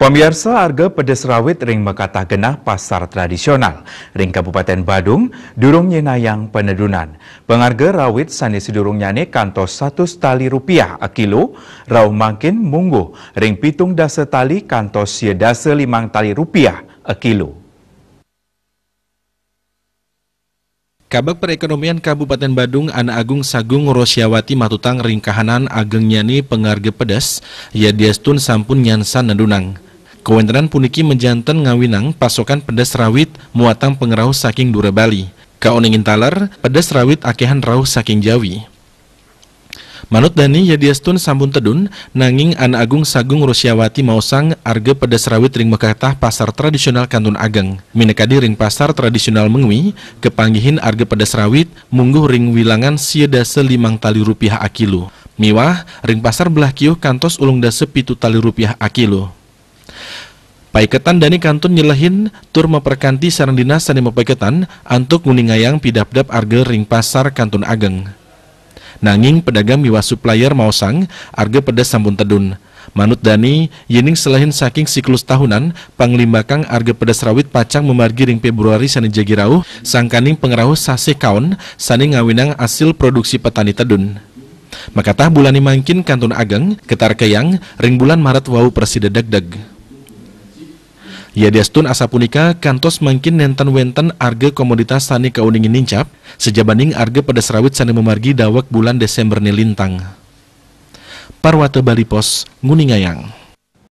Pemirsa harga pedas rawit ring berkata genah pasar tradisional ring Kabupaten Badung durung nyenayang penedunan. Pengarga rawit sani sedurung nyane kantos satu tali rupiah a kilo, rau makin munggu ring pitung dasa tali kantos dasa limang tali rupiah a kilo. Kabak Perekonomian Kabupaten Badung, Anak Agung Sagung Rosyawati Matutang Ringkahanan Ageng Nyani Pengarga Pedas, Yadiastun Sampun Nyansan Nandunang. Kewentenan puniki menjanten ngawinang pasokan pedas rawit muatang pengerau saking Dura Bali. Kaoningin taler, pedas rawit akehan rauh saking Jawi. Manut Dani Yadiastun sambun tedun, nanging An Agung Sagung Rusyawati Mausang arge pedas rawit ring mekatah pasar tradisional Kantun Ageng. Minekadi ring pasar tradisional mengwi, kepanggihin arge pedas rawit, mungguh ring wilangan siedase limang tali rupiah akilu. Miwah, ring pasar belah kiuh kantos ulung dase pitu tali rupiah akilu. Paiketan dani kantun nyelehin tur memperkanti sarang dinas sani mepaiketan antuk nguningayang dap arge ring pasar kantun ageng. Nanging pedagang miwa supplier mau sang arge pedas sambun tedun. Manut dani yening selahin saking siklus tahunan panglimbakang arge pedas rawit pacang memargi ring Februari sani jagirau sangkaning pengerahu sase kaun sani ngawinang hasil produksi petani tedun. Makatah bulan mangkin kantun ageng ketar keyang ring bulan Maret wau deg deg Yadiastun asa punika kantos mungkin nenten wenten arga komoditas sani kauningin nincap, sejabaning arga pada serawit sani memargi dawak bulan Desember nilintang. Parwata Bali Pos, Nguningayang.